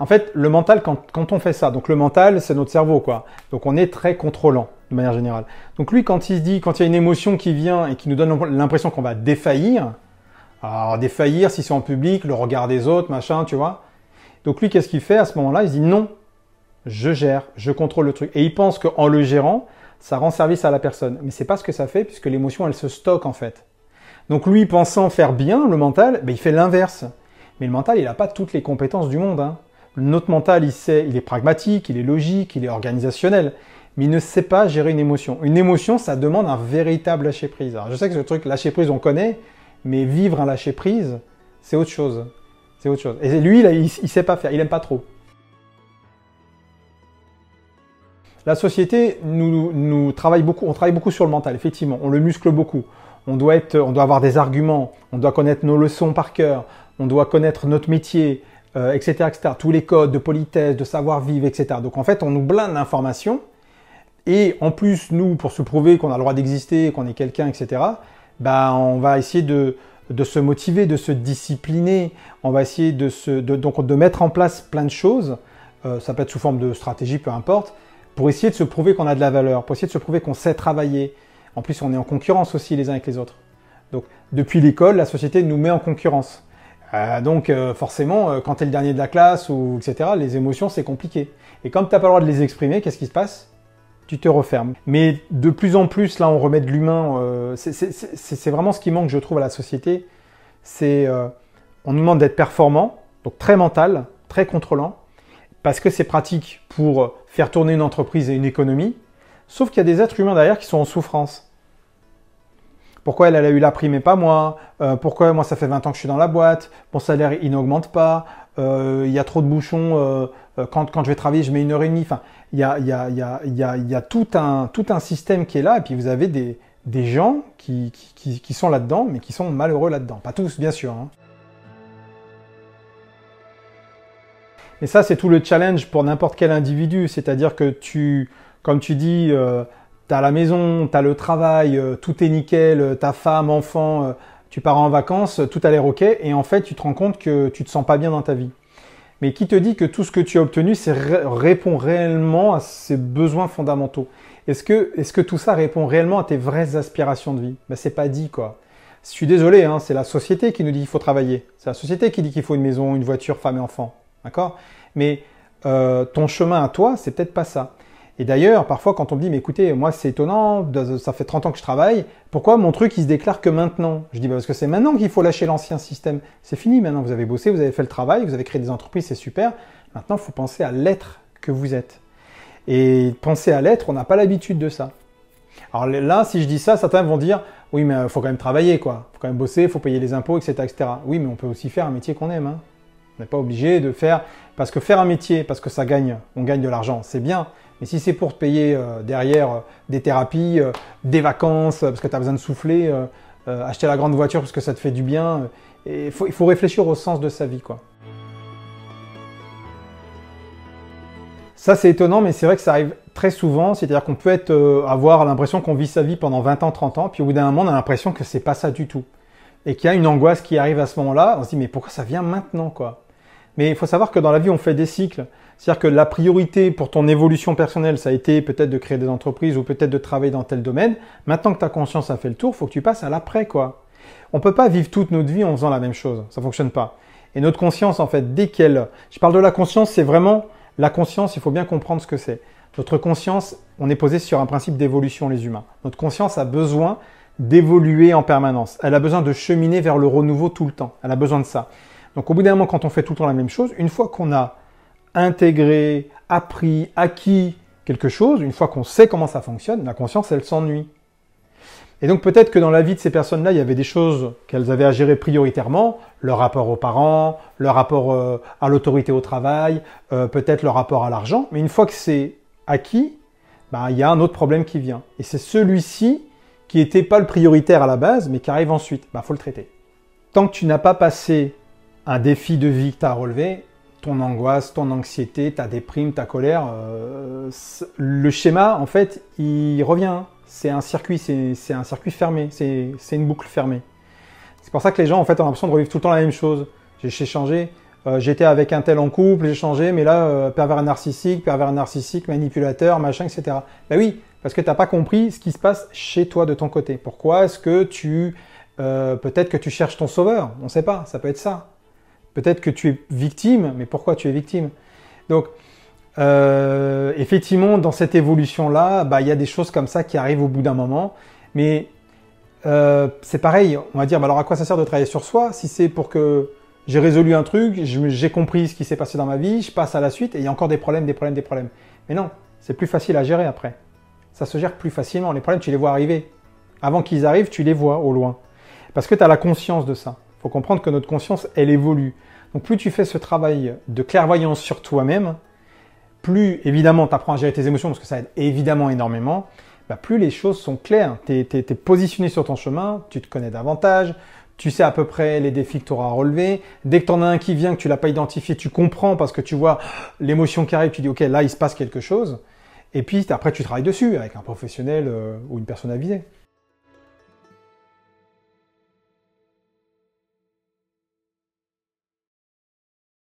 en fait, le mental, quand, on fait ça, donc le mental, c'est notre cerveau, quoi. Donc on est très contrôlant, de manière générale. Donc lui, quand il se dit, quand il y a une émotion qui vient et qui nous donne l'impression qu'on va défaillir, alors défaillir, si c'est en public, le regard des autres, machin, tu vois. Donc lui, qu'est-ce qu'il fait à ce moment-là Il se dit non, je gère, je contrôle le truc. Et il pense qu'en le gérant, ça rend service à la personne. Mais c'est pas ce que ça fait puisque l'émotion, elle se stocke en fait. Donc lui, pensant faire bien le mental, ben, il fait l'inverse. Mais le mental, il n'a pas toutes les compétences du monde. Hein. Notre mental, il sait, il est pragmatique, il est logique, il est organisationnel, mais il ne sait pas gérer une émotion. Une émotion, ça demande un véritable lâcher prise. je sais que ce truc lâcher prise, on connaît, mais vivre un lâcher prise, c'est autre chose. C'est autre chose. Et lui, il, ne sait pas faire, il aime pas trop. La société nous, travaille beaucoup, on travaille beaucoup sur le mental, effectivement, on le muscle beaucoup. On doit, être, on doit avoir des arguments, on doit connaître nos leçons par cœur, on doit connaître notre métier, euh, etc., Tous les codes de politesse, de savoir-vivre, etc. Donc en fait, on nous blinde l'information. Et en plus, nous, pour se prouver qu'on a le droit d'exister, qu'on est quelqu'un, etc., bah, on va essayer de, se motiver, de se discipliner. On va essayer de, mettre en place plein de choses. Euh, ça peut être sous forme de stratégie, peu importe, pour essayer de se prouver qu'on a de la valeur, pour essayer de se prouver qu'on sait travailler. En plus, on est en concurrence aussi les uns avec les autres. Donc, depuis l'école, la société nous met en concurrence. Euh, donc euh, forcément, euh, quand tu es le dernier de la classe ou etc., les émotions c'est compliqué. Et comme t'as pas le droit de les exprimer, qu'est-ce qui se passe Tu te refermes. Mais de plus en plus, là, on remet de l'humain. c'est vraiment ce qui manque, je trouve, à la société. C'est on nous demande d'être performant, donc très mental, très contrôlant, parce que c'est pratique pour faire tourner une entreprise et une économie. Sauf qu'il y a des êtres humains derrière qui sont en souffrance. Pourquoi elle, a eu la prime et pas moi euh, Pourquoi moi ça fait 20 ans que je suis dans la boîte Mon salaire il n'augmente pas euh, Il y a trop de bouchons euh, quand, quand je vais travailler je mets une heure et demie. Enfin, il y a, y, a, y, a, y a tout un tout un système qui est là et puis vous avez des, des gens qui, qui, qui, sont là-dedans mais qui sont malheureux là-dedans. Pas tous bien sûr. Hein. Et ça c'est tout le challenge pour n'importe quel individu, c'est-à-dire que tu comme tu dis, t'as la maison, t'as le travail, euh, tout est nickel, euh, ta femme, enfant, euh, tu pars en vacances, tout a l'air ok, et en fait tu te rends compte que tu te sens pas bien dans ta vie. Mais qui te dit que tout ce que tu as obtenu répond réellement à ses besoins fondamentaux Est-ce que, tout ça répond réellement à tes vraies aspirations de vie Ben c'est pas dit quoi. Je suis désolé, hein, c'est la société qui nous dit qu'il faut travailler. C'est la société qui dit qu'il faut une maison, une voiture, femme et enfant. D'accord Mais ton chemin à toi, c'est peut-être pas ça. Et d'ailleurs, parfois, quand on me dit, mais écoutez, moi, c'est étonnant, ça fait 30 ans que je travaille, pourquoi mon truc, il se déclare que maintenant Je dis, bah, parce que c'est maintenant qu'il faut lâcher l'ancien système. C'est fini maintenant, vous avez bossé, vous avez fait le travail, vous avez créé des entreprises, c'est super. Maintenant, il faut penser à l'être que vous êtes. Et penser à l'être, on n'a pas l'habitude de ça. Alors là, si je dis ça, certains vont dire, oui, mais il euh, faut quand même travailler, quoi. Il Faut quand même bosser, il faut payer les impôts, etc., etc. Oui, mais on peut aussi faire un métier qu'on aime, hein. On n'est pas obligé de faire, parce que faire un métier, parce que ça gagne, on gagne de l'argent, c'est bien. Mais si c'est pour te payer euh, derrière euh, des thérapies, euh, des vacances, parce que tu as besoin de souffler, acheter la grande voiture parce que ça te fait du bien, il faut réfléchir au sens de sa vie. Ça, c'est étonnant, mais c'est vrai que ça arrive très souvent. C'est-à-dire qu'on peut avoir l'impression qu'on vit sa vie pendant 20 ans, 30 ans, puis au bout d'un moment, on a l'impression que c'est pas ça du tout. Et qu'il y a une angoisse qui arrive à ce moment-là. On se dit, mais pourquoi ça vient maintenant, quoi mais il faut savoir que dans la vie, on fait des cycles. C'est-à-dire que la priorité pour ton évolution personnelle, ça a été peut-être de créer des entreprises ou peut-être de travailler dans tel domaine. Maintenant que ta conscience a fait le tour, faut que tu passes à l'après, quoi. On peut pas vivre toute notre vie en faisant la même chose. Ça fonctionne pas. Et notre conscience, en fait, dès qu'elle, je parle de la conscience, c'est vraiment la conscience, il faut bien comprendre ce que c'est. Notre conscience, on est posé sur un principe d'évolution, les humains. Notre conscience a besoin d'évoluer en permanence. Elle a besoin de cheminer vers le renouveau tout le temps. Elle a besoin de ça. Donc au bout d'un moment, quand on fait tout le temps la même chose, une fois qu'on a intégré, appris, acquis quelque chose, une fois qu'on sait comment ça fonctionne, la conscience, elle s'ennuie. Et donc peut-être que dans la vie de ces personnes-là, il y avait des choses qu'elles avaient à gérer prioritairement, leur rapport aux parents, leur rapport euh, à l'autorité au travail, euh, peut-être leur rapport à l'argent, mais une fois que c'est acquis, ben, il y a un autre problème qui vient. Et c'est celui-ci qui n'était pas le prioritaire à la base, mais qui arrive ensuite. Il ben, faut le traiter. Tant que tu n'as pas passé un défi de vie que tu as relevé, ton angoisse, ton anxiété, ta déprime, ta colère, euh, le schéma, en fait, il revient. C'est un circuit, c'est un circuit fermé, c'est une boucle fermée. C'est pour ça que les gens, en fait, ont l'impression de revivre tout le temps la même chose. J'ai changé, euh, j'étais avec un tel en couple, j'ai changé, mais là, euh, pervers narcissique, pervers narcissique, manipulateur, machin, etc. Ben oui, parce que tu n'as pas compris ce qui se passe chez toi de ton côté. Pourquoi est-ce que tu... Euh, peut-être que tu cherches ton sauveur, on ne sait pas, ça peut être ça. Peut-être que tu es victime, mais pourquoi tu es victime Donc, euh, effectivement, dans cette évolution-là, bah, il y a des choses comme ça qui arrivent au bout d'un moment. Mais euh, c'est pareil, on va dire, bah, alors à quoi ça sert de travailler sur soi si c'est pour que j'ai résolu un truc, j'ai compris ce qui s'est passé dans ma vie, je passe à la suite et il y a encore des problèmes, des problèmes, des problèmes. Mais non, c'est plus facile à gérer après. Ça se gère plus facilement. Les problèmes, tu les vois arriver. Avant qu'ils arrivent, tu les vois au loin. Parce que tu as la conscience de ça faut comprendre que notre conscience, elle évolue. Donc plus tu fais ce travail de clairvoyance sur toi-même, plus évidemment tu apprends à gérer tes émotions, parce que ça aide évidemment énormément, bah, plus les choses sont claires. Tu es, positionné sur ton chemin, tu te connais davantage, tu sais à peu près les défis que tu auras à relever. Dès que tu en as un qui vient, que tu l'as pas identifié, tu comprends parce que tu vois l'émotion qui arrive, tu dis ok là il se passe quelque chose. Et puis après tu travailles dessus avec un professionnel euh, ou une personne avisée.